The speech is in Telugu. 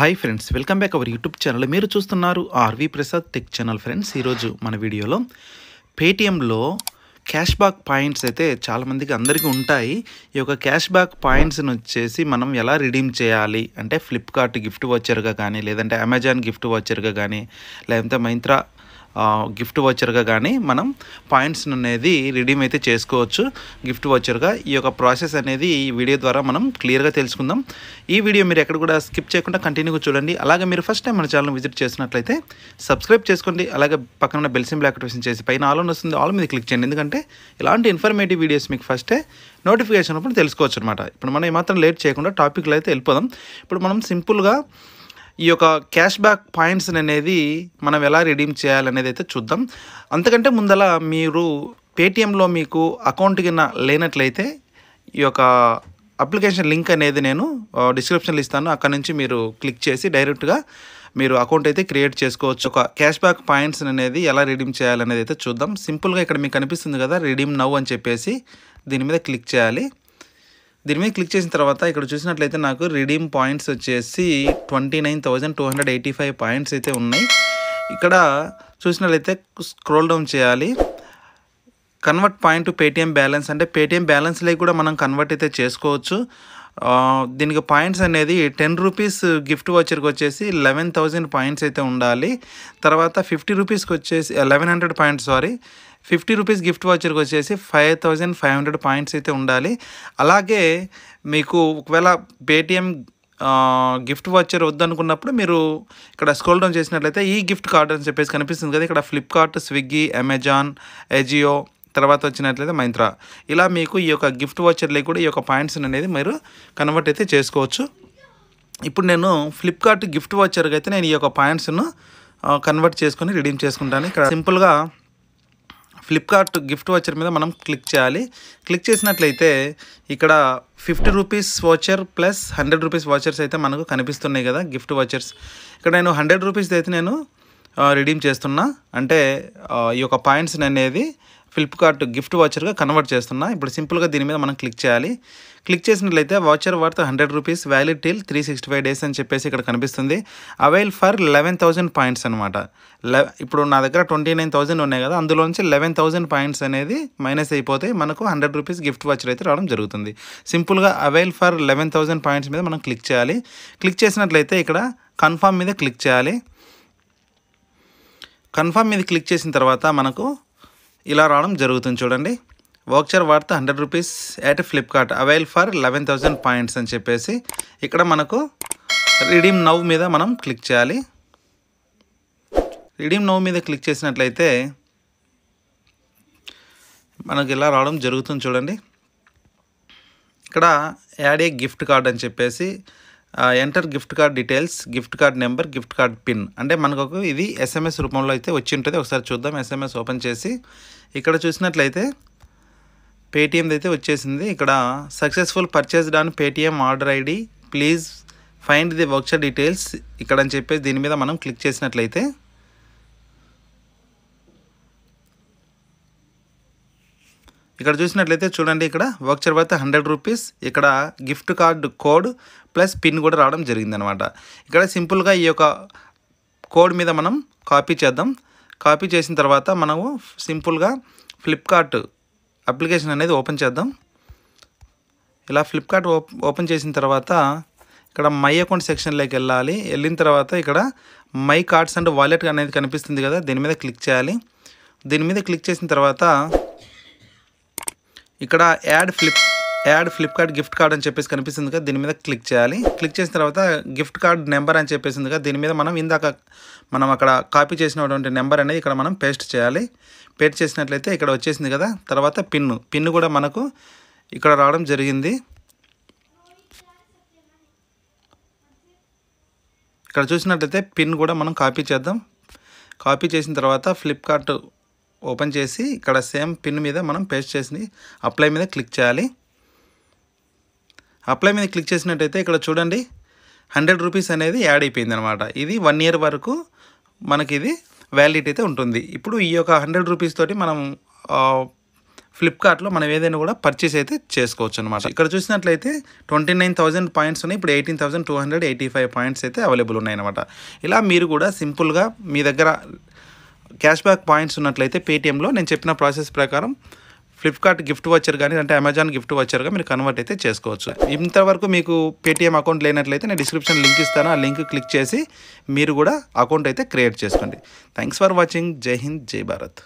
hi friends welcome back our YouTube channel మీరు చూస్తున్నారు RV Prasad tech channel friends ఈరోజు మన వీడియోలో పేటిఎంలో క్యాష్ బ్యాక్ పాయింట్స్ అయితే చాలామందికి అందరికీ ఉంటాయి ఈ యొక్క క్యాష్ బ్యాక్ పాయింట్స్ని వచ్చేసి మనం ఎలా రిడీమ్ చేయాలి అంటే ఫ్లిప్కార్ట్ గిఫ్ట్ వచ్చర్గా కానీ లేదంటే అమెజాన్ గిఫ్ట్ వచ్చర్గా కానీ లేదంటే మైంత్రా గిఫ్ట్ వచ్చర్గా కానీ మనం పాయింట్స్ అనేది రిడీమ్ అయితే చేసుకోవచ్చు గిఫ్ట్ వచ్చర్గా ఈ యొక్క ప్రాసెస్ అనేది ఈ వీడియో ద్వారా మనం క్లియర్గా తెలుసుకుందాం ఈ వీడియో మీరు ఎక్కడ కూడా స్కిప్ చేయకుండా కంటిన్యూగా చూడండి అలాగే మీరు ఫస్ట్ టైం మన ఛానల్ విజిట్ చేసినట్లయితే సబ్స్క్రైబ్ చేసుకోండి అలాగే పక్కన ఉన్న బెల్ సింబల్ యాక్టివేషన్ చేసి పైన ఆల్ వస్తుంది ఆల్ మీద క్లిక్ చేయండి ఎందుకంటే ఇలాంటి ఇన్ఫర్మేటివ్ వీడియోస్ మీకు ఫస్టే నోటిఫికేషన్ అప్పుడు తెలుసుకోవచ్చు అనమాట ఇప్పుడు మనం ఏమాత్రం లేట్ చేయకుండా టాపిక్లో అయితే వెళ్ళిపోదాం ఇప్పుడు మనం సింపుల్గా ఈ యొక్క క్యాష్ బ్యాక్ పాయింట్స్ అనేది మనం ఎలా రిడీమ్ చేయాలనేది అయితే చూద్దాం అంతకంటే ముందల మీరు పేటిఎంలో మీకు అకౌంట్ కింద లేనట్లయితే ఈ యొక్క అప్లికేషన్ లింక్ అనేది నేను డిస్క్రిప్షన్లో ఇస్తాను అక్కడ నుంచి మీరు క్లిక్ చేసి డైరెక్ట్గా మీరు అకౌంట్ అయితే క్రియేట్ చేసుకోవచ్చు ఒక క్యాష్ బ్యాక్ పాయింట్స్ అనేది ఎలా రిడీమ్ చేయాలనేది అయితే చూద్దాం సింపుల్గా ఇక్కడ మీకు కనిపిస్తుంది కదా రిడీమ్ నవ్ అని చెప్పేసి దీని మీద క్లిక్ చేయాలి దీని మీద క్లిక్ చేసిన తర్వాత ఇక్కడ చూసినట్లయితే నాకు రిడీమ్ పాయింట్స్ వచ్చేసి twenty nine thousand two hundred eighty five points అయితే ఉన్నాయి ఇక్కడ చూసినట్లయితే స్క్రోల్ డౌన్ చేయాలి convert point to Paytm balance అంటే పేటిఎం బ్యాలెన్స్లో కూడా మనం కన్వర్ట్ అయితే చేసుకోవచ్చు దీనికి పాయింట్స్ అనేది టెన్ రూపీస్ గిఫ్ట్ వచ్చరికి వచ్చేసి లెవెన్ థౌజండ్ పాయింట్స్ అయితే ఉండాలి తర్వాత ఫిఫ్టీ రూపీస్కి వచ్చేసి eleven hundred points sorry fifty rupees gift వాచర్కి వచ్చేసి five thousand five hundred points అయితే ఉండాలి అలాగే మీకు ఒకవేళ పేటిఎం గిఫ్ట్ వాచర్ వద్దనుకున్నప్పుడు మీరు ఇక్కడ స్క్రోల్ డౌన్ చేసినట్లయితే ఈ గిఫ్ట్ కార్డ్ అని చెప్పేసి కనిపిస్తుంది కదా ఇక్కడ ఫ్లిప్కార్ట్ స్విగ్గీ అమెజాన్ ఎజియో తర్వాత వచ్చినట్లయితే మైంత్రా ఇలా మీకు ఈ యొక్క గిఫ్ట్ వాచర్లో కూడా ఈ యొక్క పాయింట్స్ అనేది మీరు కన్వర్ట్ అయితే చేసుకోవచ్చు ఇప్పుడు నేను ఫ్లిప్కార్ట్ గిఫ్ట్ వాచర్కి అయితే నేను ఈ యొక్క పాయింట్స్ను కన్వర్ట్ చేసుకొని రిడీమ్ చేసుకుంటాను ఇక్కడ సింపుల్గా ఫ్లిప్కార్ట్ గిఫ్ట్ వాచర్ మీద మనం క్లిక్ చేయాలి క్లిక్ చేసినట్లయితే ఇక్కడ fifty rupees voucher plus hundred rupees vouchers అయితే మనకు కనిపిస్తున్నాయి కదా గిఫ్ట్ వాచర్స్ ఇక్కడ నేను హండ్రెడ్ రూపీస్ అయితే నేను రిడీమ్ చేస్తున్నా అంటే ఈ యొక్క పాయింట్స్ అనేది ఫ్లిప్కార్ట్ గిఫ్ట్ వాచర్గా కన్వర్ట్ చేస్తున్నా ఇప్పుడు సింపుల్గా దీని మీద మనం క్లిక్ చేయాలి క్లిక్ చేసినట్లయితే voucher worth hundred rupees valid till three sixty five days అని చెప్పేసి ఇక్కడ కనిపిస్తుంది avail for eleven thousand points అనమాట ఇప్పుడు నా దగ్గర ట్వంటీ నైన్ థౌసండ్ ఉన్నాయి కదా అందులోంచి లెవెన్ థౌజండ్ పాయింట్స్ అనేది మైనస్ అయిపోతే మనకు హండ్రెడ్ రూపీస్ గిఫ్ట్ వాచర్ అయితే రావడం జరుగుతుంది సింపుల్గా avail for eleven thousand points మీద మనం క్లిక్ చేయాలి క్లిక్ చేసినట్లయితే ఇక్కడ కన్ఫామ్ మీద క్లిక్ చేయాలి కన్ఫామ్ మీద క్లిక్ చేసిన తర్వాత మనకు ఇలా రావడం జరుగుతుంది చూడండి voucher worth hundred rupees at Flipkart avail for eleven thousand points అని చెప్పేసి ఇక్కడ మనకు రిడీమ్ నవ్ మీద మనం క్లిక్ చేయాలి రిడీమ్ నవ్ మీద క్లిక్ చేసినట్లయితే మనకు ఇలా రావడం జరుగుతుంది చూడండి ఇక్కడ యాడ్ ఏ గిఫ్ట్ కార్డ్ అని చెప్పేసి enter gift card details gift card number gift card pin అంటే మనకు ఇది ఎస్ఎంఎస్ రూపంలో అయితే వచ్చి ఉంటుంది ఒకసారి చూద్దాం ఎస్ఎంఎస్ ఓపెన్ చేసి ఇక్కడ చూసినట్లయితే పేటిఎంది అయితే వచ్చేసింది ఇక్కడ successful purchase done Paytm order ID please find the workshop details ఇక్కడ అని చెప్పేసి దీని మీద మనం క్లిక్ చేసినట్లయితే ఇక్కడ చూసినట్లయితే చూడండి ఇక్కడ వౌచర్ తర్వాత హండ్రెడ్ రూపీస్ ఇక్కడ gift card code plus pin కూడా రావడం జరిగిందనమాట ఇక్కడ సింపుల్గా ఈ యొక్క కోడ్ మీద మనం కాపీ చేద్దాం కాపీ చేసిన తర్వాత మనము సింపుల్గా ఫ్లిప్కార్ట్ అప్లికేషన్ అనేది ఓపెన్ చేద్దాం ఇలా ఫ్లిప్కార్ట్ ఓపెన్ చేసిన తర్వాత ఇక్కడ మై అకౌంట్ సెక్షన్లోకి వెళ్ళాలి వెళ్ళిన తర్వాత ఇక్కడ మై కార్డ్స్ అండ్ వాలెట్ అనేది కనిపిస్తుంది కదా దీని మీద క్లిక్ చేయాలి దీని మీద క్లిక్ చేసిన తర్వాత ఇక్కడ add flip add Flipkart gift card అని చెప్పేసి కనిపిస్తుంది కదా దీని మీద క్లిక్ చేయాలి క్లిక్ చేసిన తర్వాత గిఫ్ట్ కార్డ్ నెంబర్ అని చెప్పేసింది కదా దీని మీద మనం ఇందాక మనం అక్కడ కాపీ చేసినటువంటి నెంబర్ అనేది ఇక్కడ మనం పేస్ట్ చేయాలి పేస్ట్ చేసినట్లయితే ఇక్కడ వచ్చేసింది కదా తర్వాత పిన్ను పిన్ను కూడా మనకు ఇక్కడ రావడం జరిగింది ఇక్కడ చూసినట్లయితే పిన్ కూడా మనం కాపీ చేద్దాం కాపీ చేసిన తర్వాత ఫ్లిప్కార్ట్ ఓపెన్ చేసి ఇక్కడ సేమ్ పిన్ మీద మనం పేస్ట్ చేసి అప్లై మీద క్లిక్ చేయాలి అప్లై మీద క్లిక్ చేసినట్టయితే ఇక్కడ చూడండి హండ్రెడ్ రూపీస్ అనేది యాడ్ అయిపోయింది అనమాట ఇది వన్ ఇయర్ వరకు మనకి ఇది వ్యాలిడిటీ అయితే ఉంటుంది ఇప్పుడు ఈ యొక్క హండ్రెడ్ రూపీస్ తోటి మనం ఫ్లిప్కార్ట్లో మనం ఏదైనా కూడా పర్చేస్ అయితే చేసుకోవచ్చు అనమాట ఇక్కడ చూసినట్లయితే ట్వంటీ నైన్ థౌసండ్ పాయింట్స్ ఉన్నాయి ఇప్పుడు eighteen thousand two hundred eighty five points అయితే అవైలబుల్ ఉన్నాయన్నమాట ఇలా మీరు కూడా సింపుల్గా మీ దగ్గర క్యాష్ బ్యాక్ పాయింట్స్ ఉన్నట్లయితే పేటీఎంలో నేను చెప్పిన ప్రాసెస్ ప్రకారం ఫ్లిప్కార్ట్ గిఫ్ట్ వచ్చారు కానీ అంటే అమెజాన్ గిఫ్ట్ వచ్చారుగా మీరు కన్వర్ట్ అయితే చేసుకోవచ్చు ఇంతవరకు మీకు పేటీఎం అకౌంట్ లేనట్లయితే నేను డిస్క్రిప్షన్ లింక్ ఇస్తాను ఆ లింక్ క్లిక్ చేసి మీరు కూడా అకౌంట్ అయితే క్రియేట్ చేసుకోండి థ్యాంక్స్ ఫర్ వాచింగ్ జై హింద్ జై భారత్